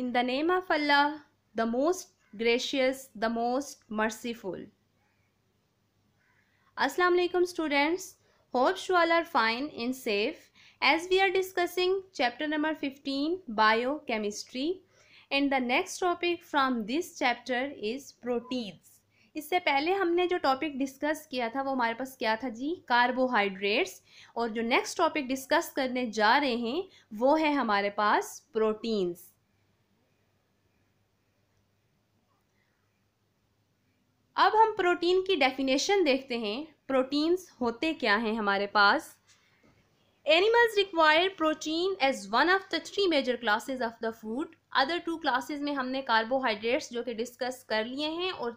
In the name of Allah, the most gracious, the most merciful. Assalamu alaikum students. Hope you all are fine and safe. As we are discussing chapter number 15 biochemistry and the next topic from this chapter is proteins. इससे पहले हमने जो topic discuss किया था वो हमारे पास क्या था जी कार्बोहाइड्रेट्स और जो नेक्स्ट टॉपिक डिस्कस करने जा रहे हैं वो है हमारे पास प्रोटीन्स अब हम प्रोटीन की डेफिनेशन देखते हैं प्रोटीन्स होते क्या हैं हमारे पास animals require protein as one of the three major classes of the food other two classes में हमने कार्बोहाइड्रेट्स जो कि डिस्कस कर लिए हैं और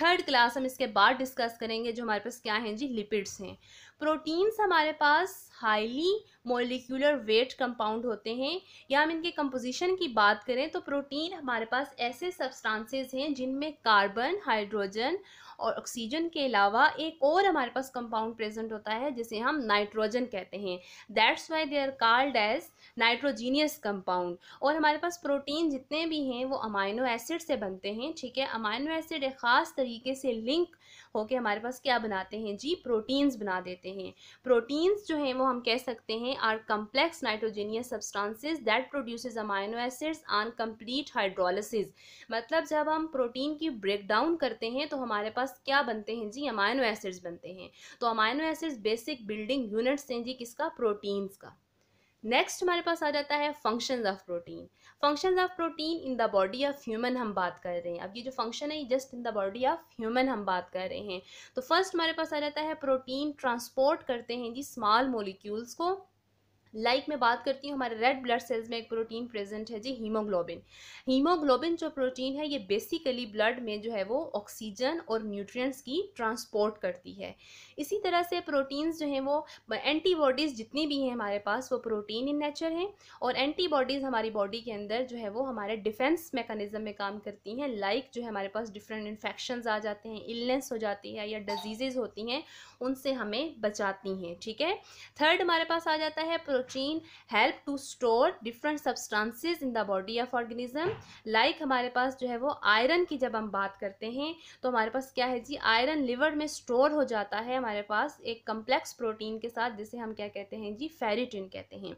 थर्ड क्लास हम इसके बाद डिस्कस करेंगे जो हमारे पास क्या हैं जी लिपिड्स हैं प्रोटीन्स हमारे पास हाईली मोलिकुलर वेट कंपाउंड होते हैं या हम इनके कंपोजिशन की बात करें तो प्रोटीन हमारे पास ऐसे सब्सटेंसेस हैं जिनमें कार्बन हाइड्रोजन और ऑक्सीजन के अलावा एक और हमारे पास कंपाउंड प्रेजेंट होता है जिसे हम नाइट्रोजन कहते हैं that's why they are called as nitrogenous compound और हमारे पास प्रोटीन जितने भी हैं वो अमाइनो एसिड से बनते हैं ठीक है अमाइनो एसिड एक ख़ास तरीके से लिंक होके हमारे पास क्या बनाते हैं जी प्रोटीन्स बना देते हैं प्रोटीन्स जो हैं वो हम कह सकते हैं are complex nitrogenous substances that produces amino acids on complete hydrolysis मतलब जब हम प्रोटीन की ब्रेक डाउन करते हैं तो हमारे पास पास क्या बनते हैं जी अमाइनो एसिड्स बनते हैं तो amino acids basic building units हैं जी किसका प्रोटीन्स का नेक्स्ट हमारे पास आ जाता है functions of protein functions of protein in the body of human हम बात कर रहे हैं अब ये जो फंक्शन है ये just in the body of human हम बात कर रहे हैं तो फर्स्ट हमारे पास आ जाता है प्रोटीन ट्रांसपोर्ट करते हैं जी स्मॉल मोलिक्यूल्स को लाइक like मैं बात करती हूँ हमारे रेड ब्लड सेल्स में एक प्रोटीन प्रेजेंट है जी हीमोग्लोबिन हीमोग्लोबिन जो प्रोटीन है ये बेसिकली ब्लड में जो है वो ऑक्सीजन और न्यूट्रिएंट्स की ट्रांसपोर्ट करती है इसी तरह से प्रोटीन्स जो हैं वो एंटीबॉडीज़ जितनी भी हैं हमारे पास वो प्रोटीन इन नेचर हैं और एंटीबॉडीज़ हमारी बॉडी के अंदर जो है वो हमारे डिफेंस मेकानिज़म में काम करती हैं लाइक like जो है हमारे पास डिफरेंट इन्फेक्शन आ जाते हैं इलनेस हो जाती है या डिजीज़ होती हैं उनसे हमें बचाती हैं ठीक है थर्ड हमारे पास आ जाता है protein help to store different substances in the body of organism like हमारे पास जो है वो आयरन की जब हम बात करते हैं तो हमारे पास क्या है जी आयरन लिवर में स्टोर हो जाता है हमारे पास एक कम्प्लेक्स प्रोटीन के साथ जिसे हम क्या कहते हैं जी फेरिटिन कहते हैं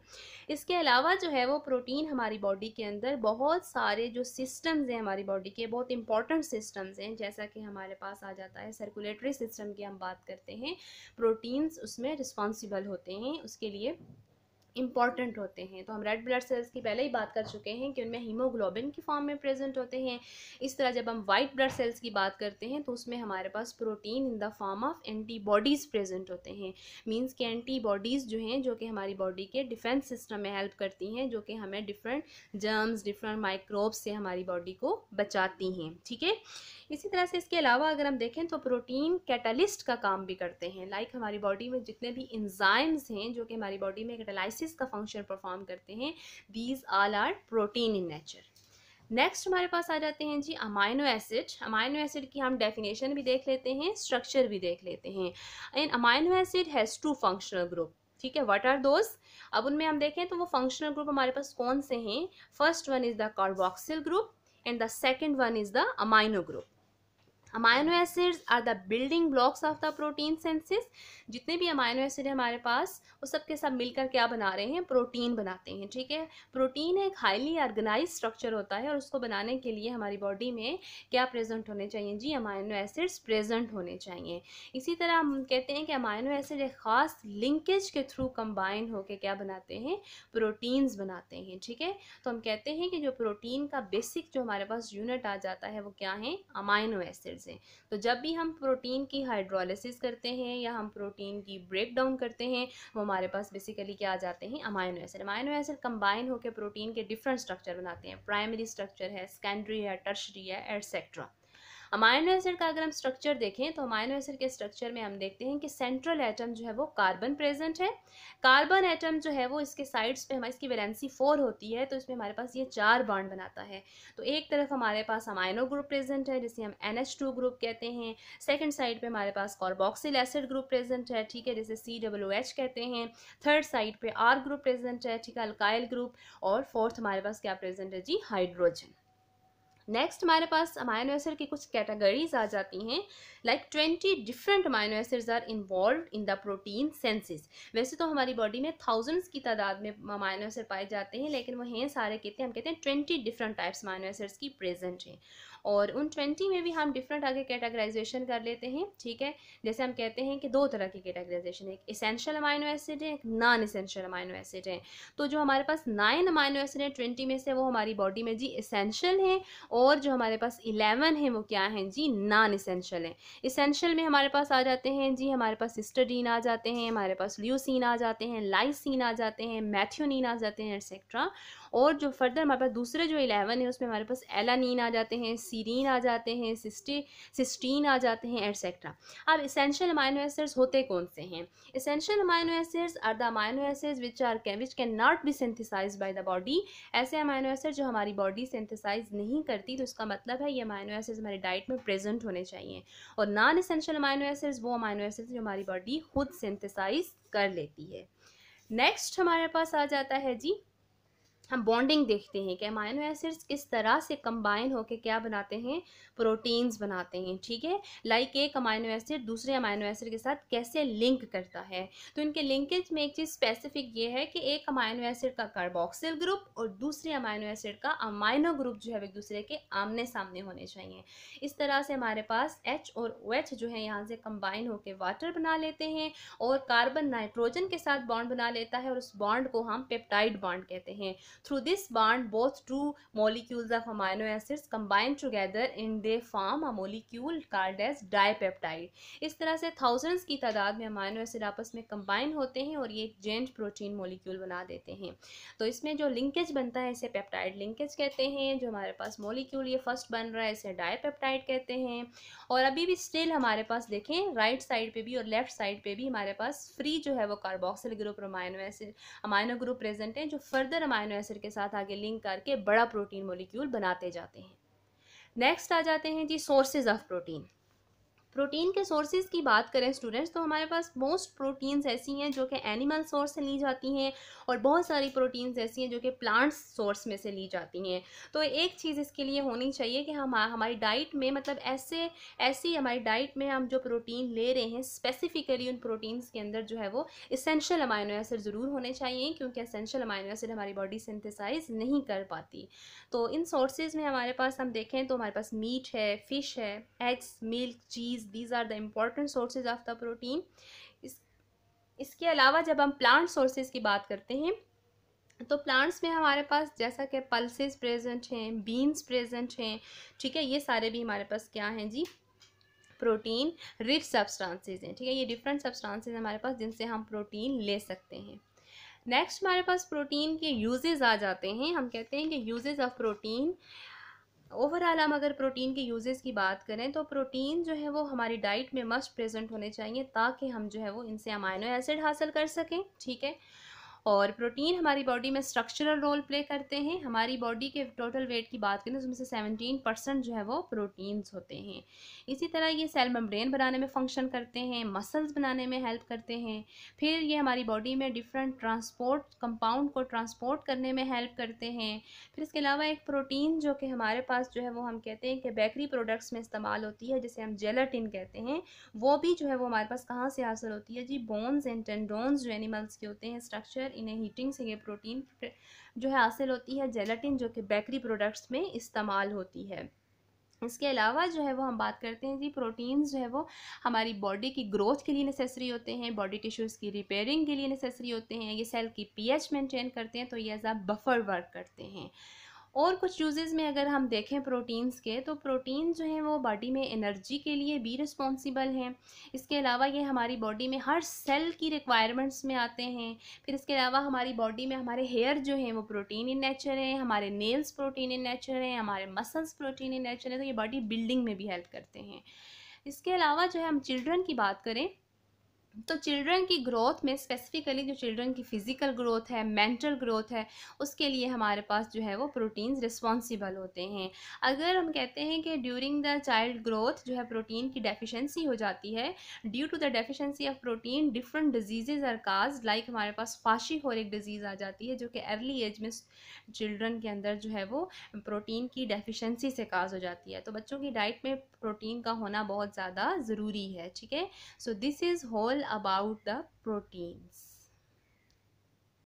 इसके अलावा जो है वो प्रोटीन हमारी बॉडी के अंदर बहुत सारे जो सिस्टम्स हैं हमारी बॉडी के बहुत इंपॉर्टेंट सिस्टम्स हैं जैसा कि हमारे पास आ जाता है सर्कुलेटरी सिस्टम की हम बात करते हैं प्रोटीन्स उसमें रिस्पॉन्सिबल होते हैं उसके लिए इंपॉर्टेंट होते हैं तो हम रेड ब्लड सेल्स की पहले ही बात कर चुके हैं कि उनमें हीमोग्लोबिन की फॉर्म में प्रेजेंट होते हैं इस तरह जब हम वाइट ब्लड सेल्स की बात करते हैं तो उसमें हमारे पास protein in the form of antibodies present होते हैं मीन्स कि एंटीबॉडीज़ जो हैं जो कि हमारी बॉडी के डिफेंस सिस्टम में हेल्प करती हैं जो कि हमें डिफरेंट जर्म्स डिफरेंट माइक्रोब्स से हमारी बॉडी को बचाती हैं ठीक है इसी तरह से इसके अलावा अगर हम देखें तो प्रोटीन कैटलिस्ट का काम भी करते हैं लाइक हमारी बॉडी में जितने भी इंजाइम्स हैं जो कि हमारी बॉडी में कैटलाइसिस का फंक्शन परफॉर्म करते हैं these all are protein in nature next हमारे पास आ जाते हैं जी अमाइनो एसिड अमाइनो एसिड की हम डेफिनेशन भी देख लेते हैं स्ट्रक्चर भी देख लेते हैं and amino acid has two functional group ठीक है व्हाट आर दोज अब उनमें हम देखें तो वो फंक्शनल ग्रुप हमारे पास कौन से हैं first one is the carboxyl group and the second one is the amino group amino acids are the building blocks of the protein synthesis जितने भी अमाइनो एसिड है हमारे पास वो सब के सब मिलकर क्या बना रहे हैं प्रोटीन बनाते हैं ठीक है प्रोटीन एक हाईली ऑर्गेनाइज स्ट्रक्चर होता है और उसको बनाने के लिए हमारी बॉडी में क्या प्रेजेंट होने चाहिए जी अमाइनो एसिड्स प्रेजेंट होने चाहिए इसी तरह हम कहते हैं कि अमाइनो एसिड एक ख़ास लिंकेज के थ्रू कंबाइन होकर क्या बनाते हैं प्रोटीन्स बनाते हैं ठीक है तो हम कहते हैं कि जो प्रोटीन का बेसिक जो हमारे पास यूनिट आ जाता है वो क्या है अमाइनो एसिड से तो जब भी हम प्रोटीन की हाइड्रोलिसिस करते हैं या हम प्रोटीन की ब्रेक डाउन करते हैं वो हमारे पास बेसिकली क्या आ जाते हैं amino acid amino acid combine होकर प्रोटीन के डिफरेंट स्ट्रक्चर बनाते हैं प्राइमरी स्ट्रक्चर है सेकेंडरी है टर्शरी है एटसेट्रा अमाइनो एसिड का अगर हम स्ट्रक्चर देखें तो अमाइनो एसिड के स्ट्रक्चर में हम देखते हैं कि सेंट्रल एटम जो है वो कार्बन प्रेजेंट है कार्बन एटम जो है वो इसके साइड्स पे हमारी इसकी वैलेंसी फोर होती है तो इसमें हमारे पास ये चार बॉन्ड बनाता है तो एक तरफ हमारे पास अमाइनो ग्रुप प्रेजेंट है जिसे हम एन ग्रुप कहते हैं सेकेंड साइड पर हमारे पास कॉर्बॉक्सिल एसिड ग्रुप प्रेजेंट है ठीक है जिसे सी डब्ल्यू एच कहते हैं थर्ड साइड पर आर ग्रुप प्रेजेंट है ठीक है अल्काइल ग्रुप और फोर्थ हमारे पास क्या प्रेजेंट है जी हाइड्रोजन नेक्स्ट हमारे पास अमाइनो एसिड की कुछ कैटेगरीज आ जाती हैं like twenty different amino acids are involve in the protein synthesis वैसे तो हमारी बॉडी में थाउजेंड्स की तादाद में अमाइनो एसिड पाए जाते हैं लेकिन वो हैं सारे कितने हम कहते हैं twenty different types amino acids की प्रेजेंट हैं और उन ट्वेंटी में भी हम डिफरेंट आगे कैटेगराइजेशन कर लेते हैं ठीक है जैसे हम कहते हैं कि दो तरह की कैटेगराइजेशन एक इसेंशियल अमाइनो एसिड है एक नॉन इसेंशियल अमाइनो एसिड है तो जो हमारे पास नाइन अमाइनो एसिड है ट्वेंटी में से वो हमारी बॉडी में जी इसेंशियल हैं और जो हमारे पास इलेवन है वो क्या हैं जी नॉन इसेंशियल हैं इसेंशियल में हमारे पास आ जाते हैं जी हमारे पास सिस्टरडीन आ जाते हैं हमारे पास ल्यूसिन आ जाते हैं लाइसिन आ जाते हैं मैथ्योनिन आ जाते हैं एक्सेट्रा और जो फर्दर हमारे पास दूसरे जो इलेवन है उसमें हमारे पास एलानीन आ जाते हैं सी सीरीन आ जाते हैं सिस्टी सिस्टीन आ जाते हैं एटसेट्रा अब इसेंशियल अमाइनो एसिड्स होते कौन से हैं essential amino acids are the amino acids which are which can not be synthesise by the body ऐसे अमाइनो एसिड जो हमारी बॉडी सिंथिसाइज नहीं करती तो इसका मतलब है ये अमाइनो एसिड्स हमारी डाइट में प्रेजेंट होने चाहिए और नॉन इसेंशियल अमाइनो एसिड्स वो अमाइनो एसिड्स जो हमारी बॉडी खुद सिंथिसाइज कर लेती है नेक्स्ट हमारे पास आ जाता है जी हम बॉन्डिंग देखते हैं कि अमाइनो एसिड्स किस तरह से कंबाइन होकर क्या बनाते हैं प्रोटीन्स बनाते हैं ठीक है लाइक एक अमाइनो एसिड दूसरे अमाइनो एसिड के साथ कैसे लिंक करता है तो इनके लिंकेज में एक चीज़ स्पेसिफिक ये है कि एक अमाइनो एसिड का कार्बोक्सिल ग्रुप और दूसरे अमाइनो एसिड का अमाइनो ग्रुप जो है एक दूसरे के आमने सामने होने चाहिए इस तरह से हमारे पास एच और ओ OH जो है यहाँ से कंबाइन होकर वाटर बना लेते हैं और कार्बन नाइट्रोजन के साथ बॉन्ड बना लेता है और उस बॉन्ड को हम पेप्टाइड बॉन्ड कहते हैं through this bond, both two molecules of amino acids combine together in they form a molecule called as dipeptide. इस तरह से थाउजेंड्स की तादाद में अमाइनो एसिड आपस में कंबाइन होते हैं और ये एक जेंट प्रोटीन मोलिक्यूल बना देते हैं तो इसमें जो लिंकेज बनता है इसे पेप्टाइड लिंकेज कहते हैं जो हमारे पास मोलिक्यूल ये फर्स्ट बन रहा है इसे डायपेप्टाइड कहते हैं और अभी भी स्टिल हमारे पास देखें राइट साइड पर भी और लेफ्ट साइड पर भी हमारे पास फ्री जो है वो कार्बोक्सिल ग्रुप और amino acid amino group present है जो फर्दर अमाइनो एसिड एसिड के साथ आगे लिंक करके बड़ा प्रोटीन मोलिक्यूल बनाते जाते हैं नेक्स्ट आ जाते हैं जी सोर्सेज ऑफ प्रोटीन प्रोटीन के सोर्सेज की बात करें स्टूडेंट्स तो हमारे पास मोस्ट प्रोटीन्स ऐसी हैं जो कि एनिमल सोर्स से ली जाती हैं और बहुत सारी प्रोटीन्स ऐसी हैं जो कि प्लांट्स सोर्स में से ली जाती हैं तो एक चीज़ इसके लिए होनी चाहिए कि हम हमारी डाइट में मतलब ऐसे ऐसी हमारी डाइट में हम जो प्रोटीन ले रहे हैं स्पेसिफिकली उन प्रोटीन्स के अंदर जो है वो इसेंशियल अमाइनो एसिड ज़रूर होने चाहिए क्योंकि इसेंशियल अमाइनो एसिड हमारी बॉडी सिंथिसाइज़ नहीं कर पाती तो इन सोर्सेज में हमारे पास हम देखें तो हमारे पास मीट है फ़िश है eggs milk cheese these these are the important sources of the protein इस इसके अलावा जब हम प्लांट सोर्सेज की बात करते हैं तो प्लांट्स में हमारे पास जैसा कि पल्सेस प्रेजेंट हैं बीन्स प्रेजेंट हैं ठीक है ये सारे भी हमारे पास क्या हैं जी प्रोटीन रिच सब्सटेंसेस हैं ठीक है ये डिफरेंट सब्सटेंसेस हमारे पास जिनसे हम प्रोटीन ले सकते हैं नेक्स्ट हमारे पास प्रोटीन के यूजेज आ जाते हैं हम कहते हैं कि यूजेज ऑफ प्रोटीन ओवरऑल हम अगर प्रोटीन के यूजेस की बात करें तो प्रोटीन जो है वो हमारी डाइट में मस्ट प्रेजेंट होने चाहिए ताकि हम जो है वो इनसे अमाइनो एसिड हासिल कर सकें ठीक है और प्रोटीन हमारी बॉडी में स्ट्रक्चरल रोल प्ले करते हैं हमारी बॉडी के टोटल वेट की बात करें तो उसमें से सेवनटीन परसेंट जो है वो प्रोटीन्स होते हैं इसी तरह ये सेल मम्ब्रेन बनाने में फंक्शन करते हैं मसल्स बनाने में हेल्प करते हैं फिर ये हमारी बॉडी में डिफरेंट ट्रांसपोर्ट कंपाउंड को ट्रांसपोर्ट करने में हेल्प करते हैं फिर इसके अलावा एक प्रोटीन जो कि हमारे पास जो है वो हम कहते हैं कि बेकरी प्रोडक्ट्स में इस्तेमाल होती है जिसे हम जेलाटिन कहते हैं वो भी जो है वो हमारे पास कहाँ से हासिल होती है जी बोन्स एंड टेंडोन्स जो एनिमल्स के होते हैं स्ट्रक्चर मॉइस्चर इन्हें हीटिंग से ये प्रोटीन जो है हासिल होती है जेलाटिन जो कि बेकरी प्रोडक्ट्स में इस्तेमाल होती है इसके अलावा जो है वो हम बात करते हैं जी प्रोटीन्स जो है वो हमारी बॉडी की ग्रोथ के लिए नेसेसरी होते हैं बॉडी टिश्यूज़ की रिपेयरिंग के लिए नेसेसरी होते हैं ये सेल की पीएच मेंटेन करते हैं तो ये एज आ बफर वर्क करते हैं और कुछ यूजेज़ में अगर हम देखें प्रोटीन्स के तो प्रोटीन जो हैं वो बॉडी में एनर्जी के लिए भी रिस्पॉन्सिबल हैं इसके अलावा ये हमारी बॉडी में हर सेल की रिक्वायरमेंट्स में आते हैं फिर इसके अलावा हमारी बॉडी में हमारे हेयर जो हैं वो प्रोटीन इन नेचर हैं हमारे नेल्स प्रोटीन इन नेचर हैं हमारे मसल्स प्रोटीन इन नेचर हैं तो ये बॉडी बिल्डिंग में भी हेल्प करते हैं इसके अलावा जो है हम चिल्ड्रन की बात करें तो चिल्ड्रन की ग्रोथ में स्पेसिफ़िकली जो चिल्ड्रन की फ़िज़िकल ग्रोथ है मेंटल ग्रोथ है उसके लिए हमारे पास जो है वो प्रोटीन्स रिस्पॉन्सिबल होते हैं अगर हम कहते हैं कि ड्यूरिंग द चाइल्ड ग्रोथ जो है प्रोटीन की डेफिशिएंसी हो जाती है due to the deficiency of protein different disease are cause like हमारे पास फाशी एक डिजीज़ आ जाती है जो कि अर्ली एज में चिल्ड्रन के अंदर जो है वो प्रोटीन की डेफिशेंसी से काज हो जाती है तो बच्चों की डाइट में प्रोटीन का होना बहुत ज़्यादा ज़रूरी है ठीक है so this is whole about the proteins